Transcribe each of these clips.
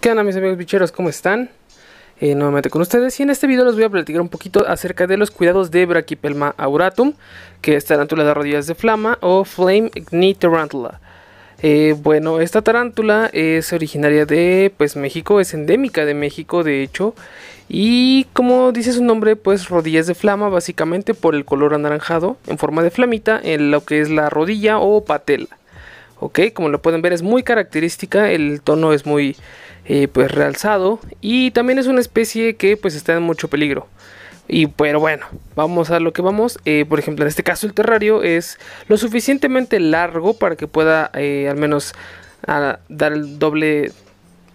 ¿Qué onda mis amigos bicheros? ¿Cómo están? Eh, nuevamente con ustedes y en este video les voy a platicar un poquito acerca de los cuidados de Brachypelma auratum que es tarántula de rodillas de flama o Flame Knee Tarantula eh, bueno, esta tarántula es originaria de pues, México, es endémica de México de hecho y como dice su nombre pues rodillas de flama básicamente por el color anaranjado en forma de flamita en lo que es la rodilla o patela ok como lo pueden ver es muy característica el tono es muy eh, pues realzado y también es una especie que pues está en mucho peligro y pero bueno vamos a lo que vamos eh, por ejemplo en este caso el terrario es lo suficientemente largo para que pueda eh, al menos dar el doble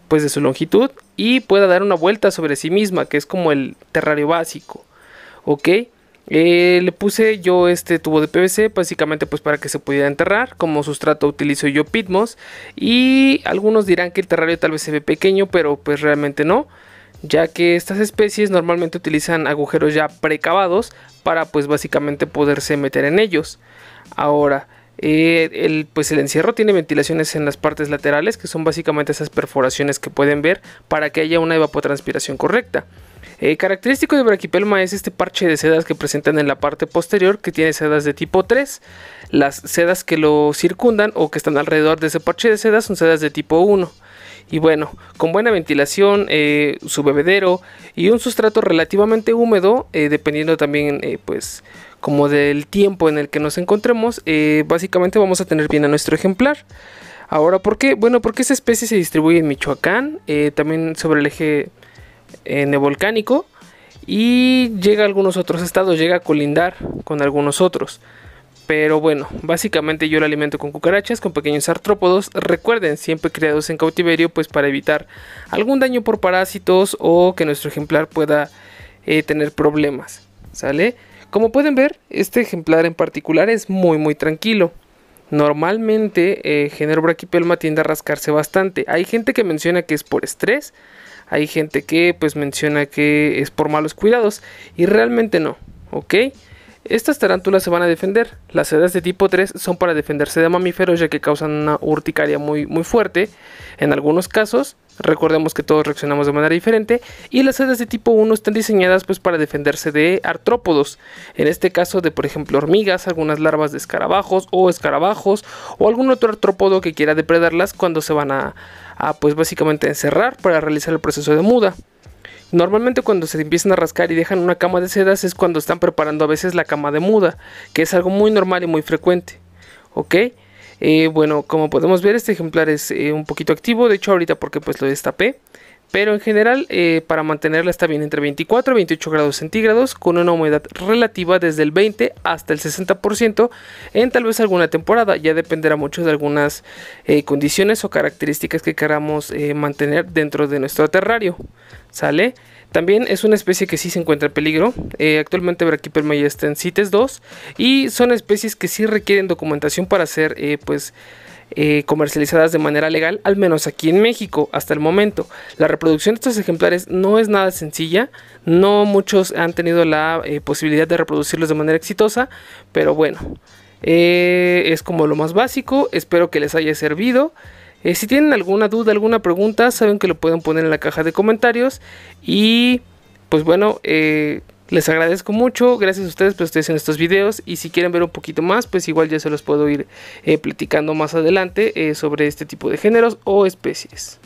pues de su longitud y pueda dar una vuelta sobre sí misma que es como el terrario básico ok eh, le puse yo este tubo de PVC básicamente pues para que se pudiera enterrar. Como sustrato utilizo yo pitmos y algunos dirán que el terrario tal vez se ve pequeño, pero pues realmente no, ya que estas especies normalmente utilizan agujeros ya precavados para pues básicamente poderse meter en ellos. Ahora, eh, el, pues el encierro tiene ventilaciones en las partes laterales, que son básicamente esas perforaciones que pueden ver para que haya una evapotranspiración correcta. Eh, característico de braquipelma es este parche de sedas que presentan en la parte posterior, que tiene sedas de tipo 3. Las sedas que lo circundan o que están alrededor de ese parche de sedas son sedas de tipo 1. Y bueno, con buena ventilación, eh, su bebedero y un sustrato relativamente húmedo, dependiendo también, pues, como del tiempo en el que nos encontremos, eh, básicamente vamos a tener bien a nuestro ejemplar. Ahora, ¿por qué? Bueno, porque esa especie se distribuye en Michoacán, eh, también sobre el eje eh, y llega a algunos otros estados, llega a colindar con algunos otros. Pero bueno, básicamente yo la alimento con cucarachas, con pequeños artrópodos, recuerden, siempre criados en cautiverio, pues para evitar algún daño por parásitos o que nuestro ejemplar pueda eh, tener problemas, ¿sale? Como pueden ver, este ejemplar en particular es muy muy tranquilo. Normalmente el eh, Género braquipelma tiende a rascarse bastante. Hay gente que menciona que es por estrés, hay gente que pues menciona que es por malos cuidados y realmente no, ¿ok? Estas tarántulas se van a defender. Las sedas de tipo 3 son para defenderse de mamíferos ya que causan una urticaria muy, muy fuerte. En algunos casos, recordemos que todos reaccionamos de manera diferente. Y las sedas de tipo 1 están diseñadas pues para defenderse de artrópodos. En este caso de por ejemplo hormigas, algunas larvas de escarabajos o escarabajos o algún otro artrópodo que quiera depredarlas cuando se van a, a pues básicamente encerrar para realizar el proceso de muda. Normalmente cuando se empiezan a rascar y dejan una cama de sedas es cuando están preparando a veces la cama de muda, que es algo muy normal y muy frecuente. ¿Ok? Eh, bueno, como podemos ver, este ejemplar es eh, un poquito activo, de hecho ahorita porque pues lo destapé. Pero en general, eh, para mantenerla está bien entre 24 y 28 grados centígrados, con una humedad relativa desde el 20 hasta el 60% en tal vez alguna temporada. Ya dependerá mucho de algunas eh, condiciones o características que queramos eh, mantener dentro de nuestro terrario. ¿Sale? También es una especie que sí se encuentra en peligro. Eh, actualmente Brachiperma ya está en CITES 2 y son especies que sí requieren documentación para ser eh, pues, eh, comercializadas de manera legal, al menos aquí en México hasta el momento. La reproducción de estos ejemplares no es nada sencilla, no muchos han tenido la posibilidad de reproducirlos de manera exitosa, pero bueno, es como lo más básico, espero que les haya servido. Eh, si tienen alguna duda, alguna pregunta, saben que lo pueden poner en la caja de comentarios. Y pues bueno, eh, les agradezco mucho. Gracias a ustedes por ustedes en estos videos. Y si quieren ver un poquito más, pues igual ya se los puedo ir eh, platicando más adelante sobre este tipo de géneros o especies.